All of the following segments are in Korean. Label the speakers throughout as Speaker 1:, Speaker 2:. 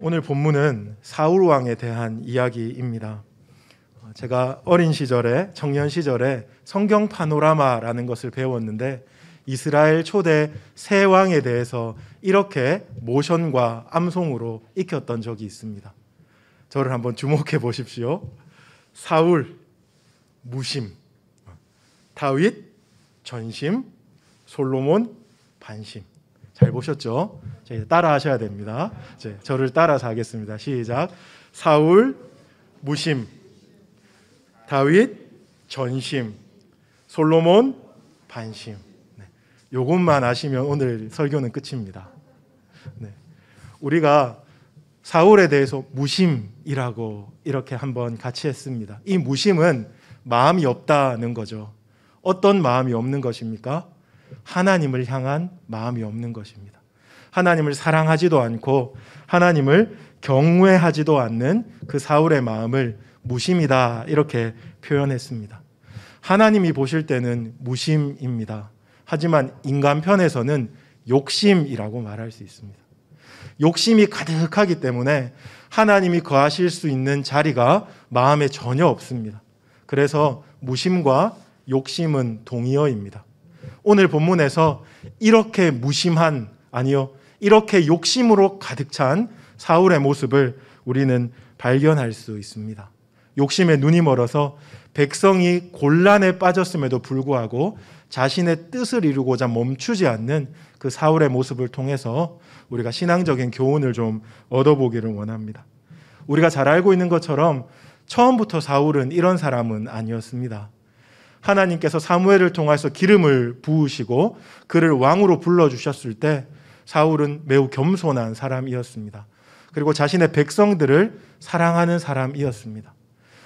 Speaker 1: 오늘 본문은 사울 왕에 대한 이야기입니다. 제가 어린 시절에 청년 시절에 성경 파노라마라는 것을 배웠는데 이스라엘 초대 세 왕에 대해서 이렇게 모션과 암송으로 익혔던 적이 있습니다. 저를 한번 주목해 보십시오. 사울 무심, 다윗 전심, 솔로몬 반심. 잘 보셨죠? 따라 하셔야 됩니다. 이제 저를 따라서 하겠습니다. 시작. 사울 무심, 다윗 전심, 솔로몬 반심. 네. 요것만 아시면 오늘 설교는 끝입니다. 네. 우리가 사울에 대해서 무심이라고 이렇게 한번 같이 했습니다. 이 무심은 마음이 없다는 거죠. 어떤 마음이 없는 것입니까? 하나님을 향한 마음이 없는 것입니다. 하나님을 사랑하지도 않고 하나님을 경외하지도 않는 그 사울의 마음을 무심이다 이렇게 표현했습니다. 하나님이 보실 때는 무심입니다. 하지만 인간 편에서는 욕심이라고 말할 수 있습니다. 욕심이 가득하기 때문에 하나님이 거하실 수 있는 자리가 마음에 전혀 없습니다. 그래서 무심과 욕심은 동의어입니다. 오늘 본문에서 이렇게 무심한, 아니요, 이렇게 욕심으로 가득 찬 사울의 모습을 우리는 발견할 수 있습니다. 욕심에 눈이 멀어서 백성이 곤란에 빠졌음에도 불구하고 자신의 뜻을 이루고자 멈추지 않는 그 사울의 모습을 통해서 우리가 신앙적인 교훈을 좀 얻어보기를 원합니다. 우리가 잘 알고 있는 것처럼 처음부터 사울은 이런 사람은 아니었습니다. 하나님께서 사무엘을 통해서 기름을 부으시고 그를 왕으로 불러주셨을 때 사울은 매우 겸손한 사람이었습니다. 그리고 자신의 백성들을 사랑하는 사람이었습니다.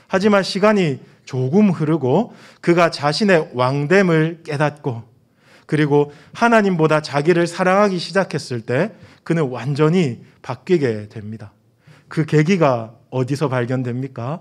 Speaker 1: 하지만 시간이 조금 흐르고 그가 자신의 왕됨을 깨닫고 그리고 하나님보다 자기를 사랑하기 시작했을 때 그는 완전히 바뀌게 됩니다. 그 계기가 어디서 발견됩니까?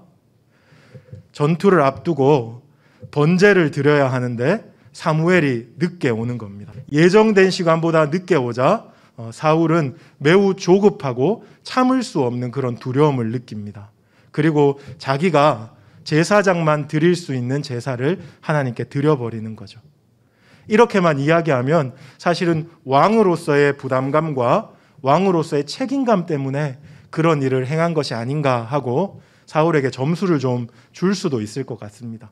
Speaker 1: 전투를 앞두고 번제를 드려야 하는데 사무엘이 늦게 오는 겁니다. 예정된 시간보다 늦게 오자 어, 사울은 매우 조급하고 참을 수 없는 그런 두려움을 느낍니다. 그리고 자기가 제사장만 드릴 수 있는 제사를 하나님께 드려버리는 거죠. 이렇게만 이야기하면 사실은 왕으로서의 부담감과 왕으로서의 책임감 때문에 그런 일을 행한 것이 아닌가 하고 사울에게 점수를 좀 줄 수도 있을 것 같습니다.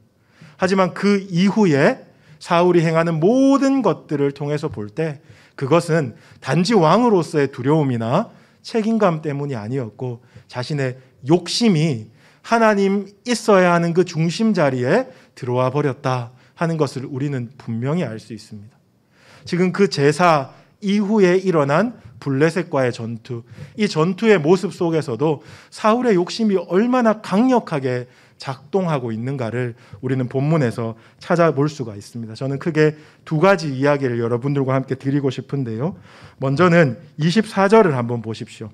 Speaker 1: 하지만 그 이후에 사울이 행하는 모든 것들을 통해서 볼때 그것은 단지 왕으로서의 두려움이나 책임감 때문이 아니었고 자신의 욕심이 하나님 있어야 하는 그 중심 자리에 들어와 버렸다 하는 것을 우리는 분명히 알 수 있습니다. 지금 그 제사 이후에 일어난 블레셋과의 전투, 이 전투의 모습 속에서도 사울의 욕심이 얼마나 강력하게 작동하고 있는가를 우리는 본문에서 찾아볼 수가 있습니다. 저는 크게 두 가지 이야기를 여러분들과 함께 드리고 싶은데요. 먼저는 24절을 한번 보십시오.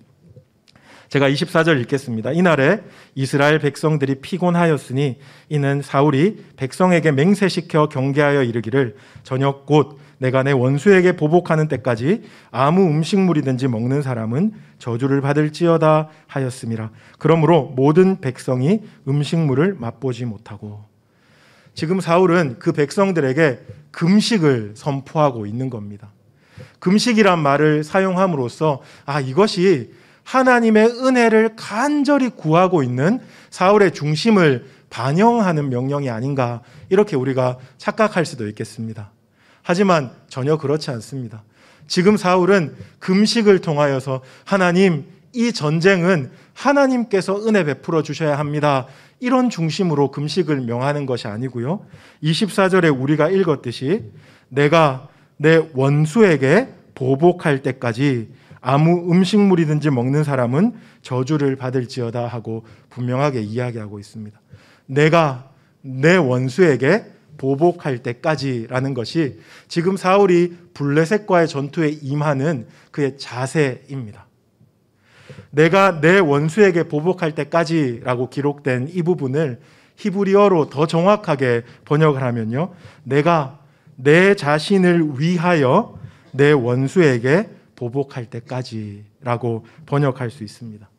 Speaker 1: 제가 24절 읽겠습니다. 이날에 이스라엘 백성들이 피곤하였으니 이는 사울이 백성에게 맹세시켜 경계하여 이르기를 저녁 곧 내가 내 원수에게 보복하는 때까지 아무 음식물이든지 먹는 사람은 저주를 받을지어다 하였습니다 그러므로 모든 백성이 음식물을 맛보지 못하고 지금 사울은 그 백성들에게 금식을 선포하고 있는 겁니다. 금식이란 말을 사용함으로써 아 이것이 하나님의 은혜를 간절히 구하고 있는 사울의 중심을 반영하는 명령이 아닌가 이렇게 우리가 착각할 수도 있겠습니다. 하지만 전혀 그렇지 않습니다. 지금 사울은 금식을 통하여서 하나님 이 전쟁은 하나님께서 은혜 베풀어 주셔야 합니다. 이런 중심으로 금식을 명하는 것이 아니고요. 24절에 우리가 읽었듯이 내가 내 원수에게 보복할 때까지 아무 음식물이든지 먹는 사람은 저주를 받을지어다 하고 분명하게 이야기하고 있습니다. 내가 내 원수에게 보복할 때까지라는 것이 지금 사울이 블레셋과의 전투에 임하는 그의 자세입니다. 내가 내 원수에게 보복할 때까지라고 기록된 이 부분을 히브리어로 더 정확하게 번역을 하면요. 내가 내 자신을 위하여 내 원수에게 보복할 때까지라고 번역할 수 있습니다.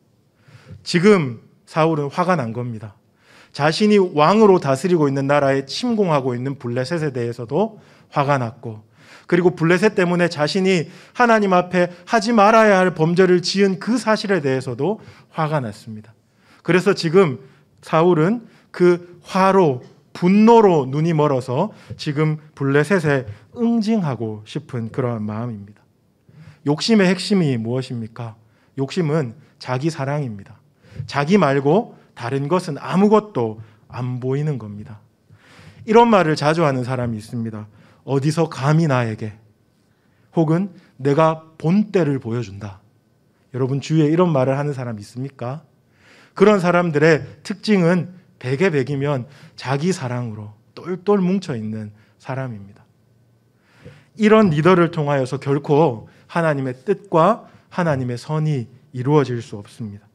Speaker 1: 지금 사울은 화가 난 겁니다. 자신이 왕으로 다스리고 있는 나라에 침공하고 있는 블레셋에 대해서도 화가 났고 그리고 블레셋 때문에 자신이 하나님 앞에 하지 말아야 할 범죄를 지은 그 사실에 대해서도 화가 났습니다. 그래서 지금 사울은 그 화로 분노로 눈이 멀어서 지금 블레셋에 응징하고 싶은 그러한 마음입니다. 욕심의 핵심이 무엇입니까? 욕심은 자기 사랑입니다. 자기 말고 다른 것은 아무것도 안 보이는 겁니다. 이런 말을 자주 하는 사람이 있습니다. 어디서 감히 나에게 혹은 내가 본때를 보여준다. 여러분 주위에 이런 말을 하는 사람 있습니까? 그런 사람들의 특징은 백에 백이면 자기 사랑으로 똘똘 뭉쳐 있는 사람입니다. 이런 리더를 통하여서 결코 하나님의 뜻과 하나님의 선이 이루어질 수 없습니다.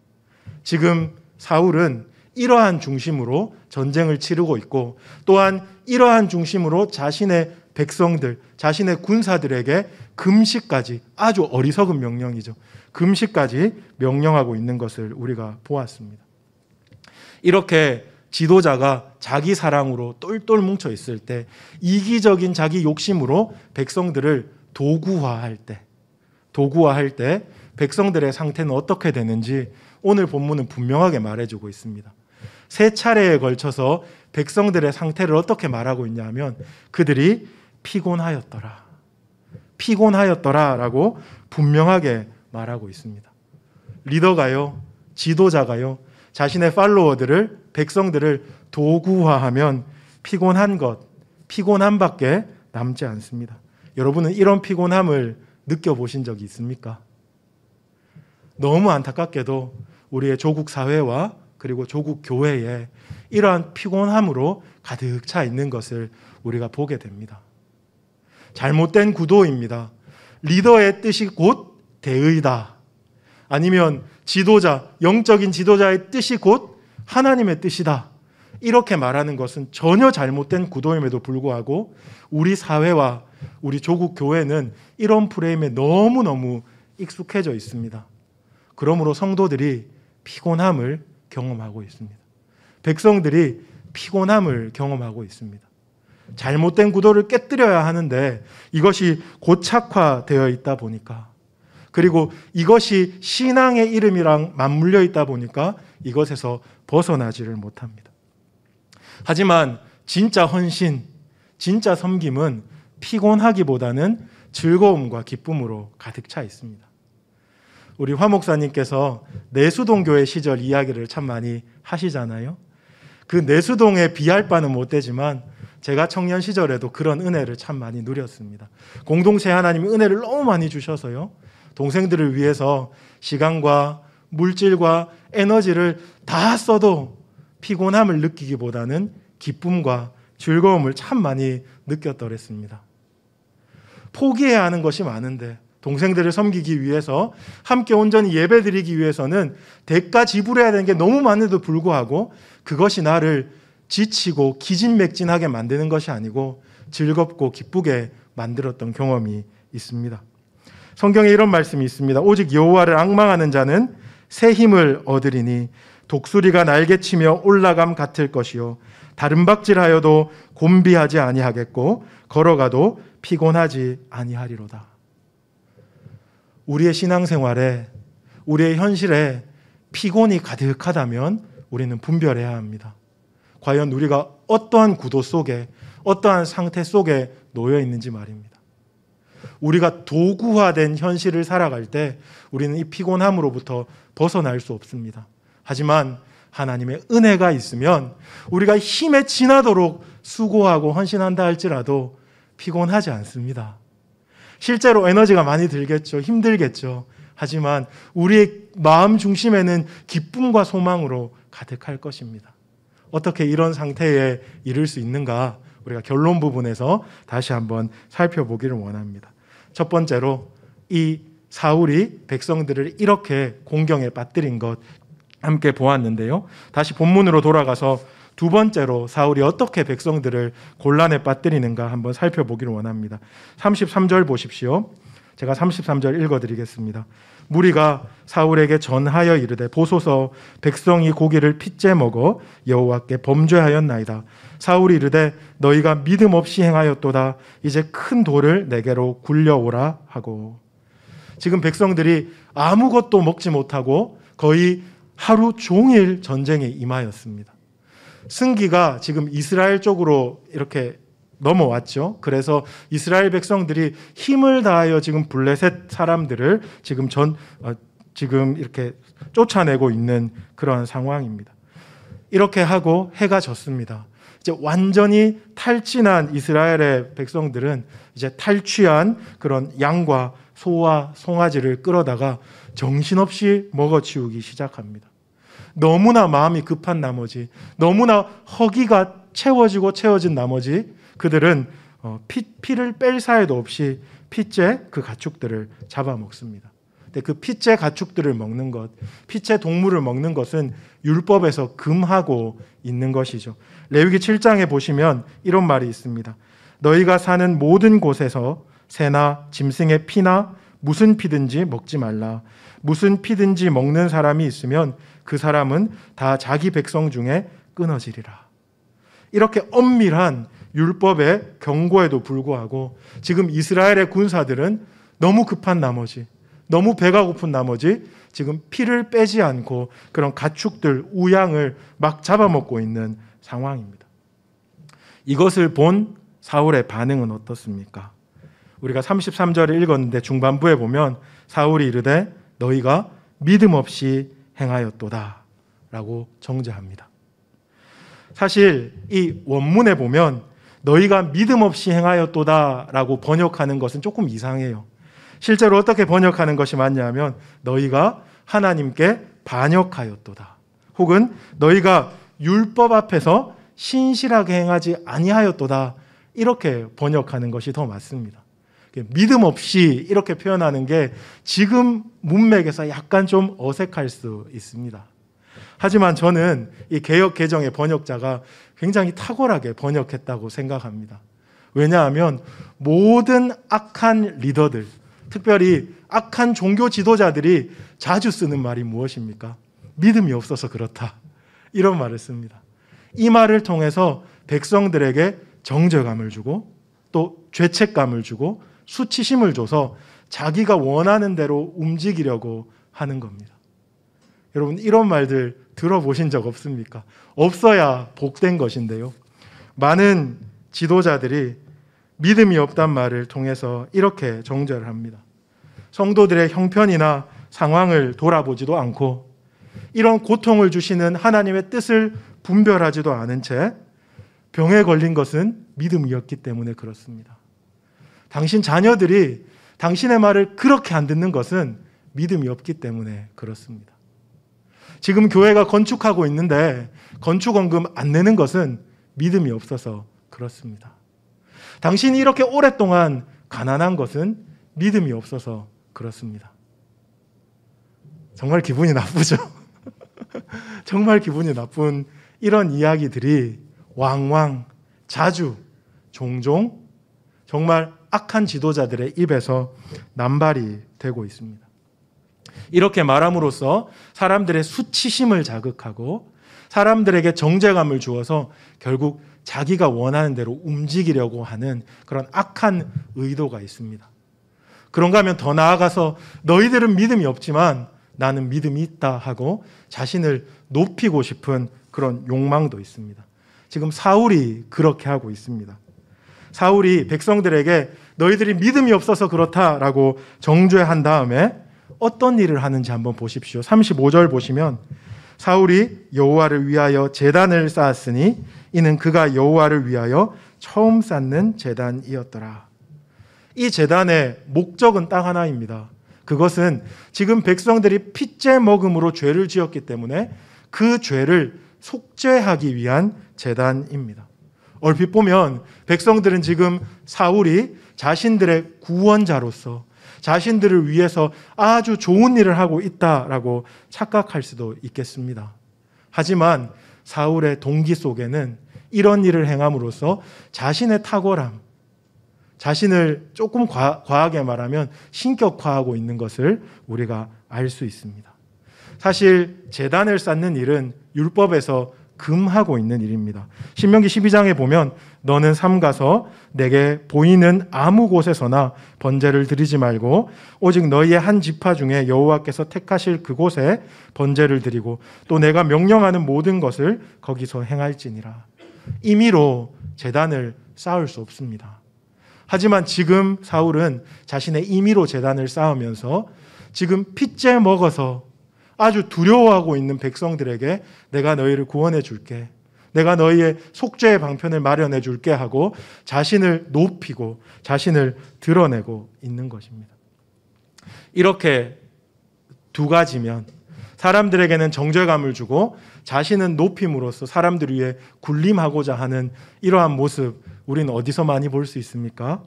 Speaker 1: 지금 사울은 이러한 중심으로 전쟁을 치르고 있고 또한 이러한 중심으로 자신의 백성들, 자신의 군사들에게 금식까지 아주 어리석은 명령이죠. 금식까지 명령하고 있는 것을 우리가 보았습니다. 이렇게 지도자가 자기 사랑으로 똘똘 뭉쳐 있을 때 이기적인 자기 욕심으로 백성들을 도구화할 때 도구화할 때 백성들의 상태는 어떻게 되는지 오늘 본문은 분명하게 말해주고 있습니다. 세 차례에 걸쳐서 백성들의 상태를 어떻게 말하고 있냐면 그들이 피곤하였더라. 피곤하였더라 라고 분명하게 말하고 있습니다. 리더가요, 지도자가요, 자신의 팔로워들을, 백성들을 도구화하면 피곤한 것, 피곤함 밖에 남지 않습니다. 여러분은 이런 피곤함을 느껴보신 적이 있습니까? 너무 안타깝게도 우리의 조국 사회와 그리고 조국 교회에 이러한 피곤함으로 가득 차 있는 것을 우리가 보게 됩니다. 잘못된 구도입니다. 리더의 뜻이 곧 대의다. 아니면 지도자, 영적인 지도자의 뜻이 곧 하나님의 뜻이다. 이렇게 말하는 것은 전혀 잘못된 구도임에도 불구하고 우리 사회와 우리 조국 교회는 이런 프레임에 너무너무 익숙해져 있습니다. 그러므로 성도들이 피곤함을 경험하고 있습니다. 백성들이 피곤함을 경험하고 있습니다. 잘못된 구도를 깨뜨려야 하는데 이것이 고착화되어 있다 보니까 그리고 이것이 신앙의 이름이랑 맞물려 있다 보니까 이것에서 벗어나지를 못합니다. 하지만 진짜 헌신, 진짜 섬김은 피곤하기보다는 즐거움과 기쁨으로 가득 차 있습니다. 우리 화 목사님께서 내수동 교회 시절 이야기를 참 많이 하시잖아요. 그 내수동에 비할 바는 못 되지만 제가 청년 시절에도 그런 은혜를 참 많이 누렸습니다. 공동체 하나님이 은혜를 너무 많이 주셔서요. 동생들을 위해서 시간과 물질과 에너지를 다 써도 피곤함을 느끼기보다는 기쁨과 즐거움을 참 많이 느꼈더랬습니다. 포기해야 하는 것이 많은데 동생들을 섬기기 위해서 함께 온전히 예배드리기 위해서는 대가 지불해야 되는 게 너무 많은데도 불구하고 그것이 나를 지치고 기진맥진하게 만드는 것이 아니고 즐겁고 기쁘게 만들었던 경험이 있습니다. 성경에 이런 말씀이 있습니다. 오직 여호와를 악망하는 자는 새 힘을 얻으리니 독수리가 날개치며 올라감 같을 것이요 다른 박질하여도 곤비하지 아니하겠고 걸어가도 피곤하지 아니하리로다. 우리의 신앙생활에 우리의 현실에 피곤이 가득하다면 우리는 분별해야 합니다. 과연 우리가 어떠한 구도 속에 어떠한 상태 속에 놓여 있는지 말입니다. 우리가 도구화된 현실을 살아갈 때 우리는 이 피곤함으로부터 벗어날 수 없습니다. 하지만 하나님의 은혜가 있으면 우리가 힘에 지나도록 수고하고 헌신한다 할지라도 피곤하지 않습니다. 실제로 에너지가 많이 들겠죠. 힘들겠죠. 하지만 우리의 마음 중심에는 기쁨과 소망으로 가득할 것입니다. 어떻게 이런 상태에 이를 수 있는가? 우리가 결론 부분에서 다시 한번 살펴보기를 원합니다. 첫 번째로 이 사울이 백성들을 이렇게 공경에 빠뜨린 것 함께 보았는데요. 다시 본문으로 돌아가서 두 번째로 사울이 어떻게 백성들을 곤란에 빠뜨리는가 한번 살펴보기를 원합니다. 33절 보십시오. 제가 33절 읽어드리겠습니다. 무리가 사울에게 전하여 이르되 보소서 백성이 고기를 핏째 먹어 여호와께 범죄하였나이다. 사울이 이르되 너희가 믿음 없이 행하였도다. 이제 큰 돌을 내게로 굴려오라 하고 지금 백성들이 아무것도 먹지 못하고 거의 하루 종일 전쟁에 임하였습니다. 승기가 지금 이스라엘 쪽으로 이렇게 넘어왔죠. 그래서 이스라엘 백성들이 힘을 다하여 지금 블레셋 사람들을 지금 전 어, 지금 이렇게 쫓아내고 있는 그런 상황입니다. 이렇게 하고 해가 졌습니다. 이제 완전히 탈진한 이스라엘의 백성들은 이제 탈취한 그런 양과 소와 송아지를 끌어다가 정신없이 먹어치우기 시작합니다. 너무나 마음이 급한 나머지 너무나 허기가 채워지고 채워진 나머지 그들은 어, 피, 피를 뺄 사이도 없이 핏째 그 가축들을 잡아먹습니다. 근데 그 핏째 가축들을 먹는 것, 핏째 동물을 먹는 것은 율법에서 금하고 있는 것이죠. 레위기 7장에 보시면 이런 말이 있습니다. 너희가 사는 모든 곳에서 새나 짐승의 피나 무슨 피든지 먹지 말라. 무슨 피든지 먹는 사람이 있으면 그 사람은 다 자기 백성 중에 끊어지리라. 이렇게 엄밀한 율법의 경고에도 불구하고 지금 이스라엘의 군사들은 너무 급한 나머지, 너무 배가 고픈 나머지 지금 피를 빼지 않고 그런 가축들, 우양을 막 잡아먹고 있는 상황입니다. 이것을 본 사울의 반응은 어떻습니까? 우리가 33절을 읽었는데 중반부에 보면 사울이 이르되 너희가 믿음 없이 행하였도다. 라고 정죄합니다. 사실 이 원문에 보면 너희가 믿음 없이 행하였도다 라고 번역하는 것은 조금 이상해요. 실제로 어떻게 번역하는 것이 맞냐면 너희가 하나님께 반역하였도다. 혹은 너희가 율법 앞에서 신실하게 행하지 아니하였도다. 이렇게 번역하는 것이 더 맞습니다. 예, 믿음 없이 이렇게 표현하는 게 지금 문맥에서 약간 좀 어색할 수 있습니다. 하지만 저는 이 개혁 개정의 번역자가 굉장히 탁월하게 번역했다고 생각합니다. 왜냐하면 모든 악한 리더들, 특별히 악한 종교 지도자들이 자주 쓰는 말이 무엇입니까? 믿음이 없어서 그렇다. 이런 말을 씁니다. 이 말을 통해서 백성들에게 정죄감을 주고 또 죄책감을 주고 수치심을 줘서 자기가 원하는 대로 움직이려고 하는 겁니다. 여러분, 이런 말들 들어보신 적 없습니까? 없어야 복된 것인데요. 많은 지도자들이 믿음이 없단 말을 통해서 이렇게 정절을 합니다. 성도들의 형편이나 상황을 돌아보지도 않고 이런 고통을 주시는 하나님의 뜻을 분별하지도 않은 채 병에 걸린 것은 믿음이었기 때문에 그렇습니다. 당신 자녀들이 당신의 말을 그렇게 안 듣는 것은 믿음이 없기 때문에 그렇습니다. 지금 교회가 건축하고 있는데 건축원금 안 내는 것은 믿음이 없어서 그렇습니다. 당신이 이렇게 오랫동안 가난한 것은 믿음이 없어서 그렇습니다. 정말 기분이 나쁘죠? 정말 기분이 나쁜 이런 이야기들이 왕왕, 자주, 종종, 정말 악한 지도자들의 입에서 남발이 되고 있습니다. 이렇게 말함으로써 사람들의 수치심을 자극하고 사람들에게 정제감을 주어서 결국 자기가 원하는 대로 움직이려고 하는 그런 악한 의도가 있습니다. 그런가 하면 더 나아가서 너희들은 믿음이 없지만 나는 믿음이 있다 하고 자신을 높이고 싶은 그런 욕망도 있습니다. 지금 사울이 그렇게 하고 있습니다. 사울이 백성들에게 너희들이 믿음이 없어서 그렇다라고 정죄한 다음에 어떤 일을 하는지 한번 보십시오. 35절 보시면 사울이 여호와를 위하여 제단을 쌓았으니 이는 그가 여호와를 위하여 처음 쌓는 제단이었더라. 이 제단의 목적은 딱 하나입니다. 그것은 지금 백성들이 핏째 먹음으로 죄를 지었기 때문에 그 죄를 속죄하기 위한 제단입니다. 얼핏 보면 백성들은 지금 사울이 자신들의 구원자로서 자신들을 위해서 아주 좋은 일을 하고 있다라고 착각할 수도 있겠습니다. 하지만 사울의 동기 속에는 이런 일을 행함으로써 자신의 탁월함, 자신을 조금 과, 과하게 말하면 신격화하고 있는 것을 우리가 알 수 있습니다. 사실 재단을 쌓는 일은 율법에서 금하고 있는 일입니다. 신명기 12장에 보면 너는 삼 가서 내게 보이는 아무 곳에서나 번제를 드리지 말고 오직 너희의 한 지파 중에 여호와께서 택하실 그곳에 번제를 드리고 또 내가 명령하는 모든 것을 거기서 행할지니라. 임의로 재단을 쌓을 수 없습니다. 하지만 지금 사울은 자신의 임의로 재단을 쌓으면서 지금 핏째 먹어서 아주 두려워하고 있는 백성들에게 내가 너희를 구원해 줄게. 내가 너희의 속죄의 방편을 마련해 줄게 하고 자신을 높이고 자신을 드러내고 있는 것입니다. 이렇게 두 가지면 사람들에게는 정죄감을 주고 자신은 높임으로써 사람들 위해 군림하고자 하는 이러한 모습 우리는 어디서 많이 볼 수 있습니까?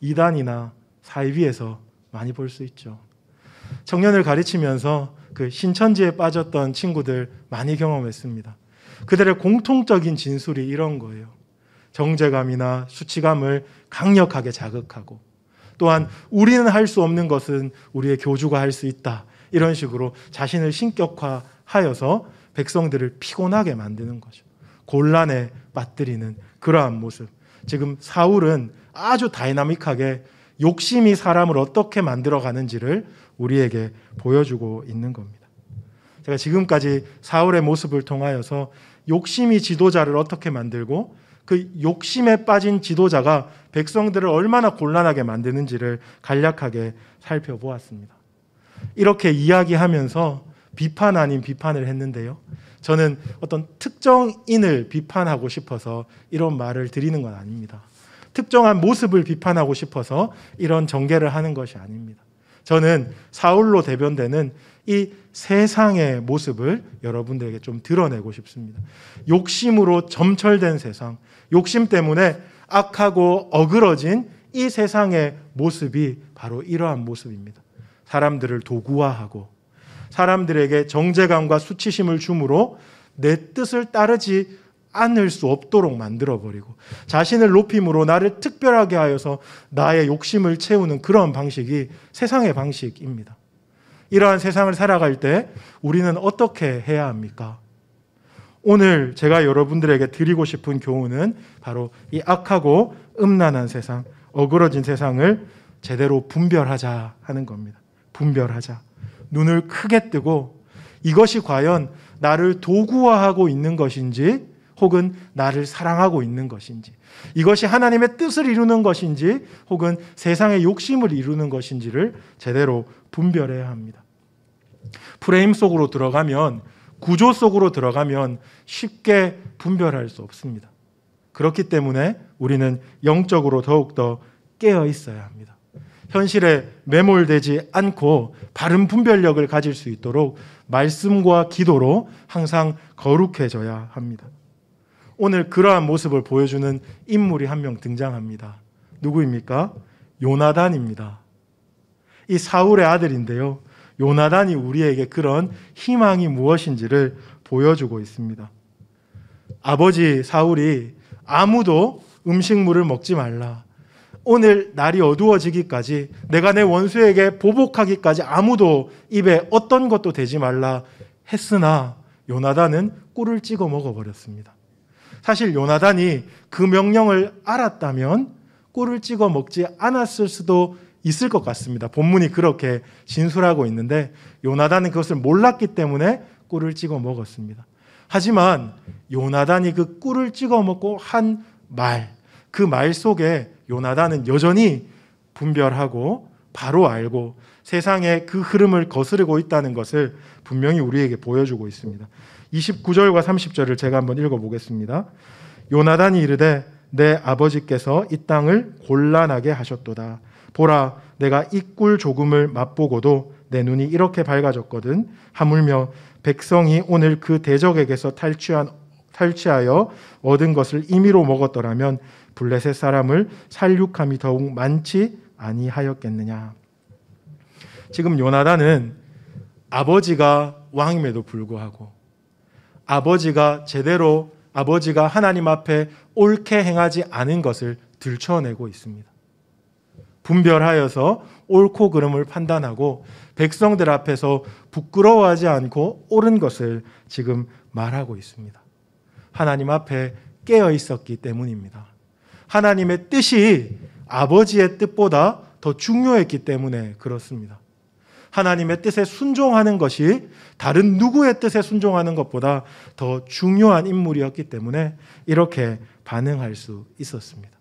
Speaker 1: 이단이나 사이비에서 많이 볼 수 있죠. 청년을 가르치면서 그 신천지에 빠졌던 친구들 많이 경험했습니다. 그들의 공통적인 진술이 이런 거예요. 정제감이나 수치감을 강력하게 자극하고 또한 우리는 할 수 없는 것은 우리의 교주가 할 수 있다. 이런 식으로 자신을 신격화하여서 백성들을 피곤하게 만드는 거죠. 곤란에 빠뜨리는 그러한 모습. 지금 사울은 아주 다이나믹하게 욕심이 사람을 어떻게 만들어가는지를 우리에게 보여주고 있는 겁니다. 제가 지금까지 사울의 모습을 통하여서 욕심이 지도자를 어떻게 만들고 그 욕심에 빠진 지도자가 백성들을 얼마나 곤란하게 만드는지를 간략하게 살펴보았습니다. 이렇게 이야기하면서 비판 아닌 비판을 했는데요. 저는 어떤 특정인을 비판하고 싶어서 이런 말을 드리는 건 아닙니다. 특정한 모습을 비판하고 싶어서 이런 전개를 하는 것이 아닙니다. 저는 사울로 대변되는 이 세상의 모습을 여러분들에게 좀 드러내고 싶습니다. 욕심으로 점철된 세상, 욕심 때문에 악하고 어그러진 이 세상의 모습이 바로 이러한 모습입니다. 사람들을 도구화하고 사람들에게 정제감과 수치심을 주므로 내 뜻을 따르지 않을 수 없도록 만들어버리고 자신을 높임으로 나를 특별하게 하여서 나의 욕심을 채우는 그런 방식이 세상의 방식입니다. 이러한 세상을 살아갈 때 우리는 어떻게 해야 합니까? 오늘 제가 여러분들에게 드리고 싶은 교훈은 바로 이 악하고 음란한 세상, 어그러진 세상을 제대로 분별하자 하는 겁니다. 분별하자. 눈을 크게 뜨고 이것이 과연 나를 도구화하고 있는 것인지 혹은 나를 사랑하고 있는 것인지, 이것이 하나님의 뜻을 이루는 것인지, 혹은 세상의 욕심을 이루는 것인지를 제대로 분별해야 합니다. 프레임 속으로 들어가면, 구조 속으로 들어가면 쉽게 분별할 수 없습니다. 그렇기 때문에 우리는 영적으로 더욱더 깨어 있어야 합니다. 현실에 매몰되지 않고 바른 분별력을 가질 수 있도록 말씀과 기도로 항상 거룩해져야 합니다. 오늘 그러한 모습을 보여주는 인물이 한 명 등장합니다. 누구입니까? 요나단입니다. 이 사울의 아들인데요. 요나단이 우리에게 그런 희망이 무엇인지를 보여주고 있습니다. 아버지 사울이 아무도 음식물을 먹지 말라. 오늘 날이 어두워지기까지 내가 내 원수에게 보복하기까지 아무도 입에 어떤 것도 대지 말라 했으나 요나단은 꿀을 찍어 먹어버렸습니다. 사실 요나단이 그 명령을 알았다면 꿀을 찍어 먹지 않았을 수도 있을 것 같습니다. 본문이 그렇게 진술하고 있는데 요나단은 그것을 몰랐기 때문에 꿀을 찍어 먹었습니다. 하지만 요나단이 그 꿀을 찍어 먹고 한 말, 그 말 속에 요나단은 여전히 분별하고 바로 알고 세상의 그 흐름을 거스르고 있다는 것을 분명히 우리에게 보여주고 있습니다. 29절과 30절을 제가 한번 읽어보겠습니다. 요나단이 이르되 내 아버지께서 이 땅을 곤란하게 하셨도다. 보라, 내가 이 꿀 조금을 맛보고도 내 눈이 이렇게 밝아졌거든. 하물며 백성이 오늘 그 대적에게서 탈취한 탈취하여 얻은 것을 임의로 먹었더라면 블레셋 사람을 살육함이 더욱 많지 아니하였겠느냐. 지금 요나단은 아버지가 왕임에도 불구하고 아버지가 제대로 아버지가 하나님 앞에 옳게 행하지 않은 것을 들춰내고 있습니다. 분별하여서 옳고 그름을 판단하고 백성들 앞에서 부끄러워하지 않고 옳은 것을 지금 말하고 있습니다. 하나님 앞에 깨어 있었기 때문입니다. 하나님의 뜻이 아버지의 뜻보다 더 중요했기 때문에 그렇습니다. 하나님의 뜻에 순종하는 것이 다른 누구의 뜻에 순종하는 것보다 더 중요한 인물이었기 때문에 이렇게 반응할 수 있었습니다.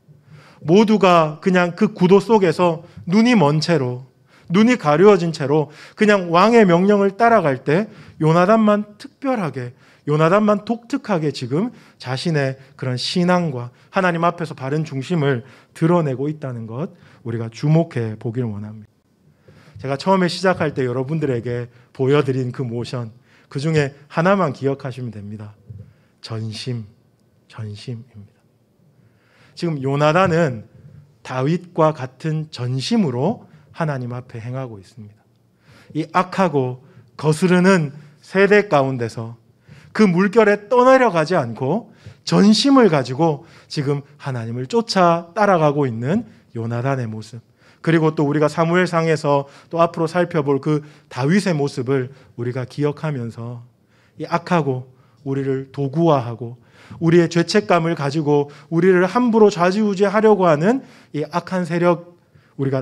Speaker 1: 모두가 그냥 그 구도 속에서 눈이 먼 채로 눈이 가려진 채로 그냥 왕의 명령을 따라갈 때 요나단만 특별하게 요나단만 독특하게 지금 자신의 그런 신앙과 하나님 앞에서 바른 중심을 드러내고 있다는 것 우리가 주목해 보기를 원합니다. 제가 처음에 시작할 때 여러분들에게 보여드린 그 모션 그 중에 하나만 기억하시면 됩니다. 전심, 전심입니다. 지금 요나단은 다윗과 같은 전심으로 하나님 앞에 행하고 있습니다. 이 악하고 거스르는 세대 가운데서 그 물결에 떠내려가지 않고 전심을 가지고 지금 하나님을 쫓아 따라가고 있는 요나단의 모습. 그리고 또 우리가 사무엘상에서 또 앞으로 살펴볼 그 다윗의 모습을 우리가 기억하면서 이 악하고 우리를 도구화하고 우리의 죄책감을 가지고 우리를 함부로 좌지우지하려고 하는 이 악한 세력 우리가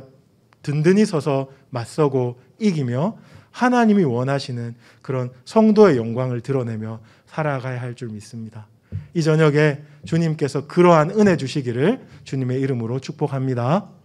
Speaker 1: 든든히 서서 맞서고 이기며 하나님이 원하시는 그런 성도의 영광을 드러내며 살아가야 할 줄 믿습니다. 이 저녁에 주님께서 그러한 은혜 주시기를 주님의 이름으로 축복합니다.